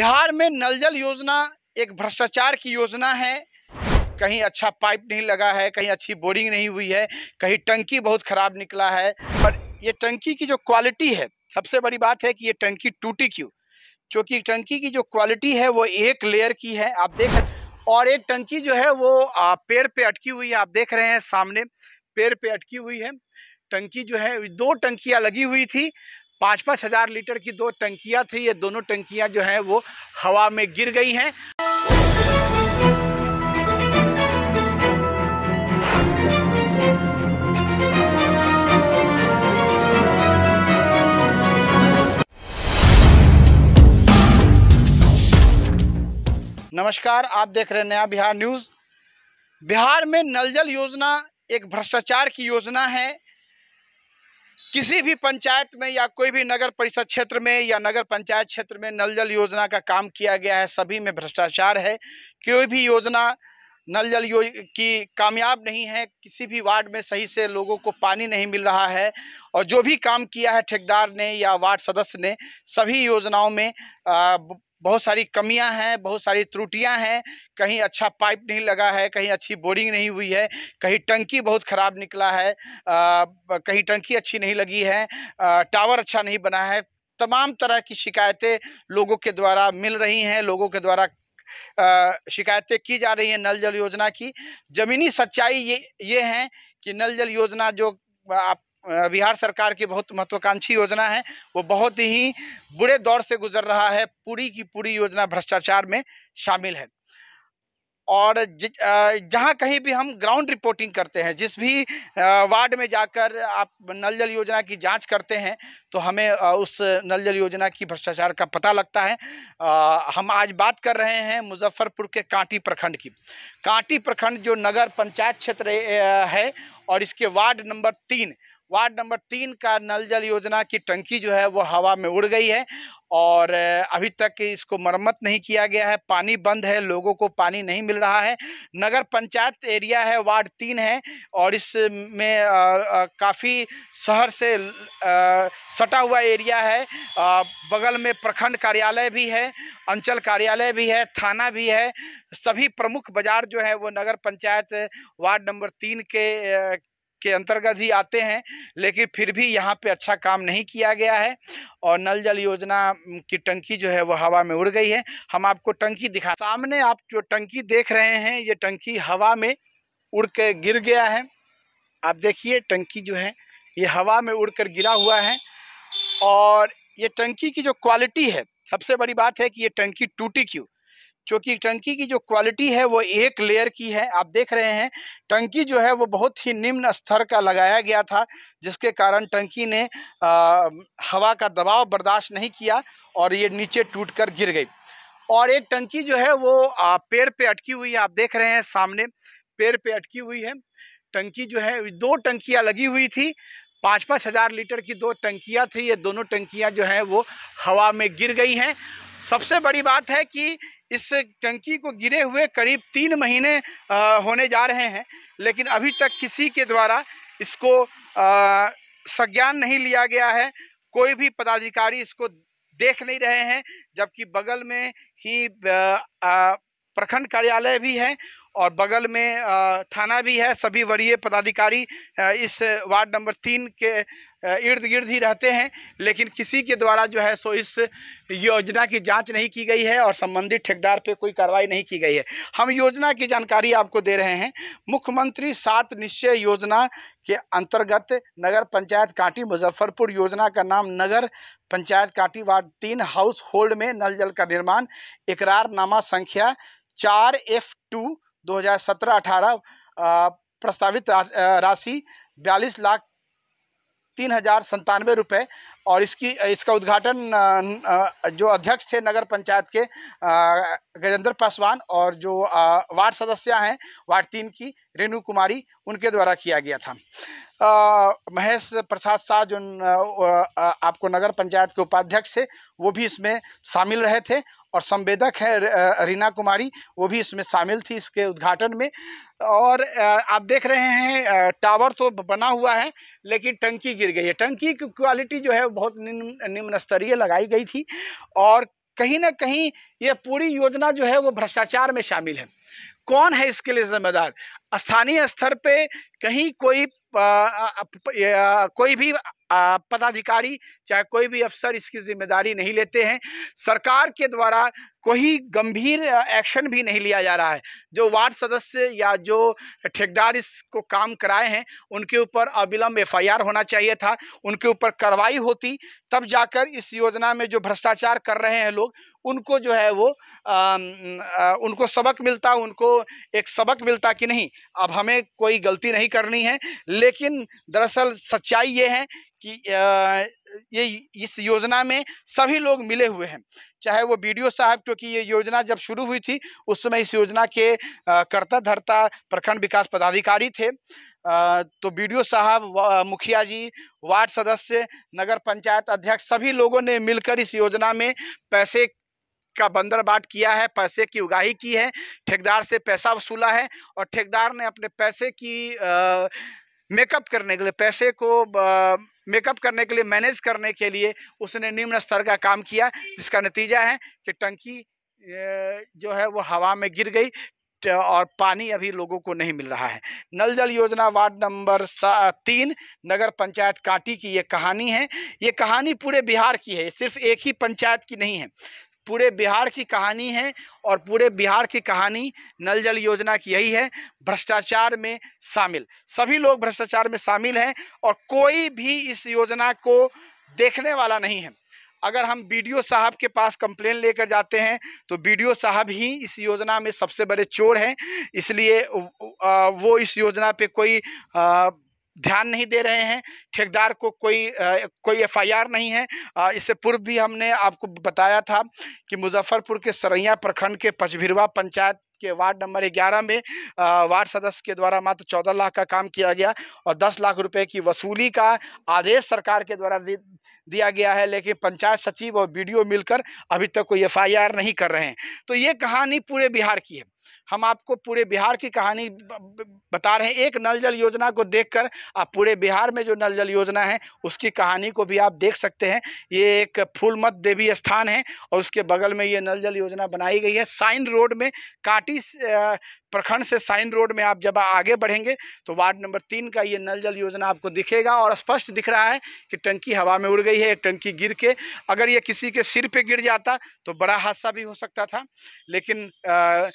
बिहार में नल जल योजना एक भ्रष्टाचार की योजना है कहीं अच्छा पाइप नहीं लगा है कहीं अच्छी बोरिंग नहीं हुई है कहीं टंकी बहुत ख़राब निकला है पर ये टंकी की जो क्वालिटी है सबसे बड़ी बात है कि ये टंकी टूटी क्यों क्योंकि टंकी की जो क्वालिटी है वो एक लेयर की है आप देख और एक टंकी जो है वो पेड़ पे अटकी हुई है आप देख रहे हैं सामने पेड़ पे अटकी हुई है टंकी जो है दो टंकियाँ लगी हुई थी पाँच पाँच हज़ार लीटर की दो टंकियाँ थी ये दोनों टंकियाँ जो हैं वो हवा में गिर गई हैं नमस्कार आप देख रहे हैं नया बिहार न्यूज़ बिहार में नल जल योजना एक भ्रष्टाचार की योजना है किसी भी पंचायत में या कोई भी नगर परिषद क्षेत्र में या नगर पंचायत क्षेत्र में नल जल योजना का काम किया गया है सभी में भ्रष्टाचार है कोई भी योजना नल जल योज की कामयाब नहीं है किसी भी वार्ड में सही से लोगों को पानी नहीं मिल रहा है और जो भी काम किया है ठेकेदार ने या वार्ड सदस्य ने सभी योजनाओं में आ, बहुत सारी कमियां हैं बहुत सारी त्रुटियां हैं कहीं अच्छा पाइप नहीं लगा है कहीं अच्छी बोरिंग नहीं हुई है कहीं टंकी बहुत ख़राब निकला है आ, कहीं टंकी अच्छी नहीं लगी है आ, टावर अच्छा नहीं बना है तमाम तरह की शिकायतें लोगों के द्वारा मिल रही हैं लोगों के द्वारा शिकायतें की जा रही हैं नल जल योजना की ज़मीनी सच्चाई ये ये हैं कि नल जल योजना जो आप बिहार सरकार की बहुत महत्वाकांक्षी योजना है वो बहुत ही बुरे दौर से गुजर रहा है पूरी की पूरी योजना भ्रष्टाचार में शामिल है और जहाँ कहीं भी हम ग्राउंड रिपोर्टिंग करते हैं जिस भी वार्ड में जाकर आप नल जल योजना की जांच करते हैं तो हमें उस नल जल योजना की भ्रष्टाचार का पता लगता है हम आज बात कर रहे हैं मुजफ्फरपुर के कांटी प्रखंड की कांटी प्रखंड जो नगर पंचायत क्षेत्र है और इसके वार्ड नंबर तीन वार्ड नंबर तीन का नल जल योजना की टंकी जो है वो हवा में उड़ गई है और अभी तक इसको मरम्मत नहीं किया गया है पानी बंद है लोगों को पानी नहीं मिल रहा है नगर पंचायत एरिया है वार्ड तीन है और इसमें काफ़ी शहर से सटा हुआ एरिया है आ, बगल में प्रखंड कार्यालय भी है अंचल कार्यालय भी है थाना भी है सभी प्रमुख बाज़ार जो है वो नगर पंचायत वार्ड नंबर तीन के के अंतर्गत ही आते हैं लेकिन फिर भी यहाँ पे अच्छा काम नहीं किया गया है और नल जल योजना की टंकी जो है वो हवा में उड़ गई है हम आपको टंकी दिखा सामने आप जो टंकी देख रहे हैं ये टंकी हवा में उड़ के गिर गया है आप देखिए टंकी जो है ये हवा में उड़ कर गिरा हुआ है और ये टंकी की जो क्वालिटी है सबसे बड़ी बात है कि ये टंकी टूटी क्यों क्योंकि टंकी की जो क्वालिटी है वो एक लेयर की है आप देख रहे हैं टंकी जो है वो बहुत ही निम्न स्तर का लगाया गया था जिसके कारण टंकी ने आ, हवा का दबाव बर्दाश्त नहीं किया और ये नीचे टूट कर गिर गई और एक टंकी जो है वो आ, पेड़ पे अटकी हुई है आप देख रहे हैं सामने पेड़ पे अटकी हुई है टंकी जो है दो टंकियाँ लगी हुई थी पाँच पाँच हज़ार लीटर की दो टंकियाँ थी ये दोनों टंकियाँ जो हैं वो हवा में गिर गई हैं सबसे बड़ी बात है कि इस टंकी को गिरे हुए करीब तीन महीने होने जा रहे हैं लेकिन अभी तक किसी के द्वारा इसको संज्ञान नहीं लिया गया है कोई भी पदाधिकारी इसको देख नहीं रहे हैं जबकि बगल में ही प्रखंड कार्यालय भी है और बगल में थाना भी है सभी वरीय पदाधिकारी इस वार्ड नंबर तीन के इर्द गिर्द ही रहते हैं लेकिन किसी के द्वारा जो है सो इस योजना की जांच नहीं की गई है और संबंधित ठेकेदार पे कोई कार्रवाई नहीं की गई है हम योजना की जानकारी आपको दे रहे हैं मुख्यमंत्री सात निश्चय योजना के अंतर्गत नगर पंचायत कांटी मुजफ्फरपुर योजना का नाम नगर पंचायत कांटी वार्ड तीन हाउस होल्ड में नल जल का निर्माण इकरारनामा संख्या चार एफ टू 2017-18 प्रस्तावित राशि बयालीस लाख तीन हज़ार संतानवे रुपये और इसकी इसका उद्घाटन जो अध्यक्ष थे नगर पंचायत के गजेंद्र पासवान और जो वार्ड सदस्य हैं वार्ड तीन की रेणु कुमारी उनके द्वारा किया गया था महेश प्रसाद शाह जो आपको नगर पंचायत के उपाध्यक्ष थे वो भी इसमें शामिल रहे थे और संवेदक है रीना कुमारी वो भी इसमें शामिल थी इसके उद्घाटन में और आप देख रहे हैं टावर तो बना हुआ है लेकिन टंकी गिर गई है टंकी की क्वालिटी जो है बहुत निम्न निम्न स्तरीय लगाई गई थी और कहीं ना कहीं ये पूरी योजना जो है वो भ्रष्टाचार में शामिल है कौन है इसके लिए ज़िम्मेदार स्थानीय स्तर पे कहीं कोई कोई भी पदाधिकारी चाहे कोई भी अफसर इसकी जिम्मेदारी नहीं लेते हैं सरकार के द्वारा कोई गंभीर एक्शन भी नहीं लिया जा रहा है जो वार्ड सदस्य या जो ठेकेदार इसको काम कराए हैं उनके ऊपर अविलंब एफआईआर होना चाहिए था उनके ऊपर कार्रवाई होती तब जाकर इस योजना में जो भ्रष्टाचार कर रहे हैं लोग उनको जो है वो आ, आ, उनको सबक मिलता उनको एक सबक मिलता कि नहीं अब हमें कोई गलती नहीं करनी है लेकिन दरअसल सच्चाई ये है कि ये इस योजना में सभी लोग मिले हुए हैं चाहे वो बीडीओ साहब क्योंकि ये योजना जब शुरू हुई थी उस समय इस योजना के कर्ता धर्ता प्रखंड विकास पदाधिकारी थे तो बीडीओ साहब मुखिया जी वार्ड सदस्य नगर पंचायत अध्यक्ष सभी लोगों ने मिलकर इस योजना में पैसे का बंदर बाट किया है पैसे की उगाही की है ठेकेदार से पैसा वसूला है और ठेकेदार ने अपने पैसे की मेकअप करने के लिए पैसे को मेकअप करने के लिए मैनेज करने के लिए उसने निम्न स्तर का काम किया जिसका नतीजा है कि टंकी जो है वो हवा में गिर गई और पानी अभी लोगों को नहीं मिल रहा है नल जल योजना वार्ड नंबर तीन नगर पंचायत काटी की ये कहानी है ये कहानी पूरे बिहार की है सिर्फ एक ही पंचायत की नहीं है पूरे बिहार की कहानी है और पूरे बिहार की कहानी नल जल योजना की यही है भ्रष्टाचार में शामिल सभी लोग भ्रष्टाचार में शामिल हैं और कोई भी इस योजना को देखने वाला नहीं है अगर हम बी साहब के पास कंप्लेन लेकर जाते हैं तो बी साहब ही इस योजना में सबसे बड़े चोर हैं इसलिए वो इस योजना पे कोई आ, ध्यान नहीं दे रहे हैं ठेकेदार को कोई कोई एफआईआर नहीं है इससे पूर्व भी हमने आपको बताया था कि मुजफ्फरपुर के सरैया प्रखंड के पचभिरवा पंचायत के वार्ड नंबर ग्यारह में वार्ड सदस्य के द्वारा मात्र चौदह लाख का काम किया गया और दस लाख रुपए की वसूली का आदेश सरकार के द्वारा दिया गया है लेकिन पंचायत सचिव और बीडीओ मिलकर अभी तक कोई एफआईआर नहीं कर रहे हैं तो ये कहानी पूरे बिहार की है हम आपको पूरे बिहार की कहानी बता रहे हैं एक नल जल योजना को देखकर आप पूरे बिहार में जो नल जल योजना है उसकी कहानी को भी आप देख सकते हैं ये एक फूलमत देवी स्थान है और उसके बगल में ये नल जल योजना बनाई गई है साइन रोड में काटी प्रखंड से साइन रोड में आप जब आगे बढ़ेंगे तो वार्ड नंबर तीन का ये नल जल योजना आपको दिखेगा और स्पष्ट दिख रहा है कि टंकी हवा में उड़ गई है एक टंकी गिर के अगर ये किसी के सिर पे गिर जाता तो बड़ा हादसा भी हो सकता था लेकिन आ,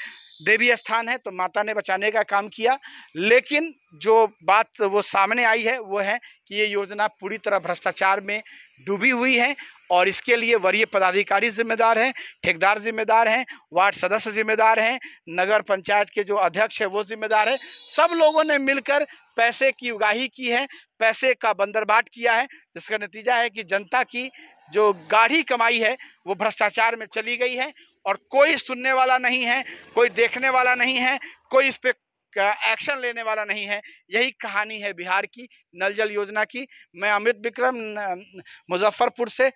देवी स्थान है तो माता ने बचाने का काम किया लेकिन जो बात वो सामने आई है वो है कि ये योजना पूरी तरह भ्रष्टाचार में डूबी हुई है और इसके लिए वरीय पदाधिकारी जिम्मेदार हैं ठेकेदार जिम्मेदार हैं वार्ड सदस्य जिम्मेदार हैं नगर पंचायत के जो अध्यक्ष है वो जिम्मेदार है सब लोगों ने मिलकर पैसे की उगाही की है पैसे का बंदरबाट किया है जिसका नतीजा है कि जनता की जो गाढ़ी कमाई है वो भ्रष्टाचार में चली गई है और कोई सुनने वाला नहीं है कोई देखने वाला नहीं है कोई इस पर एक्शन लेने वाला नहीं है यही कहानी है बिहार की नल जल योजना की मैं अमित विक्रम मुजफ्फरपुर से